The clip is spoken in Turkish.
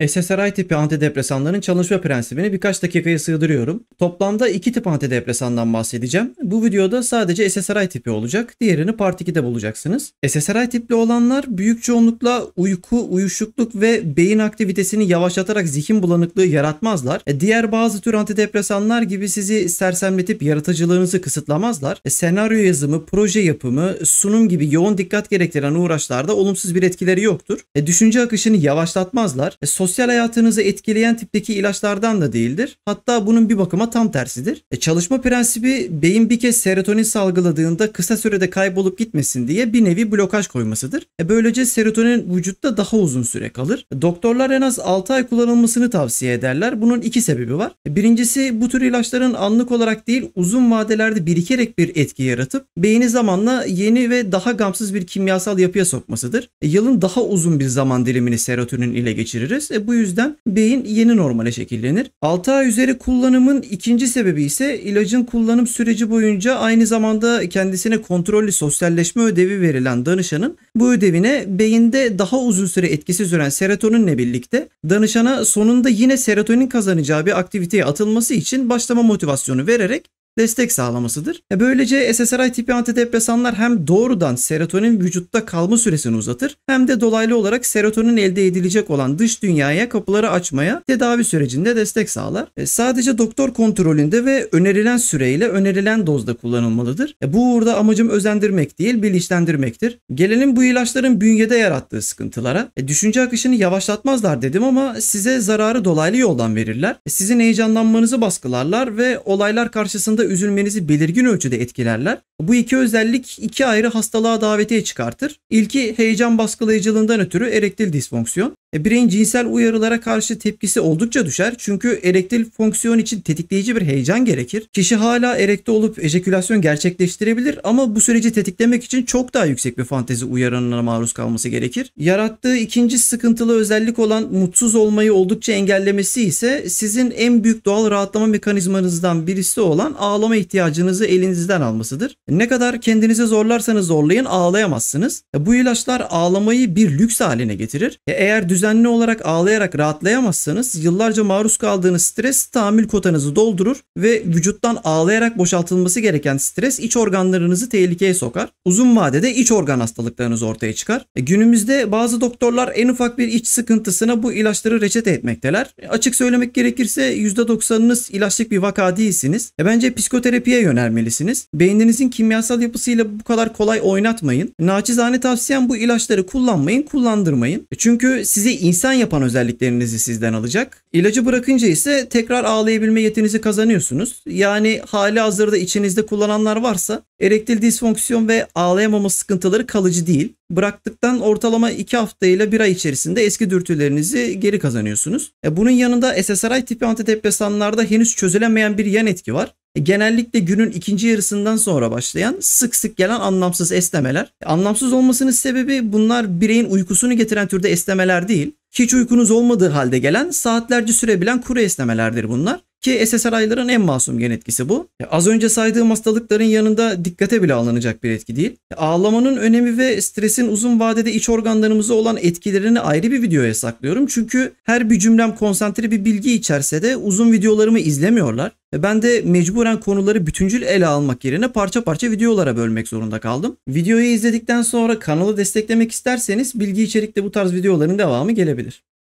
SSRI tipi antidepresanların çalışma prensibini birkaç dakikaya sığdırıyorum. Toplamda iki tip antidepresandan bahsedeceğim. Bu videoda sadece SSRI tipi olacak. Diğerini Part 2'de bulacaksınız. SSRI tipli olanlar büyük çoğunlukla uyku, uyuşukluk ve beyin aktivitesini yavaşlatarak zihin bulanıklığı yaratmazlar. E, diğer bazı tür antidepresanlar gibi sizi sersemletip yaratıcılığınızı kısıtlamazlar. E, senaryo yazımı, proje yapımı, sunum gibi yoğun dikkat gerektiren uğraşlarda olumsuz bir etkileri yoktur. E, düşünce akışını yavaşlatmazlar. Son sosyal hayatınızı etkileyen tipteki ilaçlardan da değildir. Hatta bunun bir bakıma tam tersidir. E, çalışma prensibi beyin bir kez serotonin salgıladığında kısa sürede kaybolup gitmesin diye bir nevi blokaj koymasıdır. E, böylece serotonin vücutta daha uzun süre kalır. E, doktorlar en az 6 ay kullanılmasını tavsiye ederler. Bunun iki sebebi var. E, birincisi bu tür ilaçların anlık olarak değil uzun vadelerde birikerek bir etki yaratıp beyni zamanla yeni ve daha gamsız bir kimyasal yapıya sokmasıdır. E, yılın daha uzun bir zaman dilimini serotonin ile geçiririz. E, bu yüzden beyin yeni normale şekillenir. 6 ay üzeri kullanımın ikinci sebebi ise ilacın kullanım süreci boyunca aynı zamanda kendisine kontrollü sosyalleşme ödevi verilen danışanın bu ödevine beyinde daha uzun süre etkisi süren serotoninle birlikte danışana sonunda yine serotonin kazanacağı bir aktiviteye atılması için başlama motivasyonu vererek destek sağlamasıdır. Böylece SSRI tipi antidepresanlar hem doğrudan serotonin vücutta kalma süresini uzatır hem de dolaylı olarak serotonin elde edilecek olan dış dünyaya kapıları açmaya tedavi sürecinde destek sağlar. E, sadece doktor kontrolünde ve önerilen süreyle önerilen dozda kullanılmalıdır. E, bu uğurda amacım özendirmek değil bilinçlendirmektir. Gelelim bu ilaçların bünyede yarattığı sıkıntılara. E, düşünce akışını yavaşlatmazlar dedim ama size zararı dolaylı yoldan verirler. Sizin heyecanlanmanızı baskılarlar ve olaylar karşısında üzülmenizi belirgin ölçüde etkilerler bu iki özellik iki ayrı hastalığa davetiye çıkartır. İlki heyecan baskılayıcılığından ötürü erektil disfonksiyon. E, bireyin cinsel uyarılara karşı tepkisi oldukça düşer çünkü erektil fonksiyon için tetikleyici bir heyecan gerekir. Kişi hala erekte olup ejekülasyon gerçekleştirebilir ama bu süreci tetiklemek için çok daha yüksek bir fantezi uyaranına maruz kalması gerekir. Yarattığı ikinci sıkıntılı özellik olan mutsuz olmayı oldukça engellemesi ise sizin en büyük doğal rahatlama mekanizmanızdan birisi olan ağlama ihtiyacınızı elinizden almasıdır. Ne kadar kendinizi zorlarsanız zorlayın ağlayamazsınız. E, bu ilaçlar ağlamayı bir lüks haline getirir. E, eğer düzenli olarak ağlayarak rahatlayamazsanız yıllarca maruz kaldığınız stres tahammül kotanızı doldurur ve vücuttan ağlayarak boşaltılması gereken stres iç organlarınızı tehlikeye sokar. Uzun vadede iç organ hastalıklarınız ortaya çıkar. E, günümüzde bazı doktorlar en ufak bir iç sıkıntısına bu ilaçları reçete etmekteler. Açık söylemek gerekirse %90'ınız ilaçlık bir vaka değilsiniz. Bence psikoterapiye yönelmelisiniz. Beyninizin kimyasal yapısıyla bu kadar kolay oynatmayın. Naçizane tavsiyem bu ilaçları kullanmayın, kullandırmayın. E çünkü sizi insan yapan özelliklerinizi sizden alacak. İlacı bırakınca ise tekrar ağlayabilme yetinizi kazanıyorsunuz. Yani hali hazırda içinizde kullananlar varsa erektil disfonksiyon ve ağlayamama sıkıntıları kalıcı değil. Bıraktıktan ortalama 2 hafta ile 1 ay içerisinde eski dürtülerinizi geri kazanıyorsunuz. E bunun yanında SSRI tipi antidepresanlarda henüz çözülemeyen bir yan etki var. E, genellikle günün ikinci yarısından sonra başlayan sık sık gelen anlamsız esnemeler. Anlamsız olmasının sebebi bunlar bireyin uykusunu getiren türde esnemeler değil. Hiç uykunuz olmadığı halde gelen saatlerce sürebilen kuru esnemelerdir bunlar. Ki SSRI'ların en masum gen etkisi bu. E, az önce saydığım hastalıkların yanında dikkate bile alınacak bir etki değil. E, ağlamanın önemi ve stresin uzun vadede iç organlarımıza olan etkilerini ayrı bir videoya saklıyorum. Çünkü her bir cümlem konsantre bir bilgi içerse de uzun videolarımı izlemiyorlar. E, ben de mecburen konuları bütüncül ele almak yerine parça parça videolara bölmek zorunda kaldım. Videoyu izledikten sonra kanalı desteklemek isterseniz bilgi içerikli bu tarz videoların devamı gelebilir.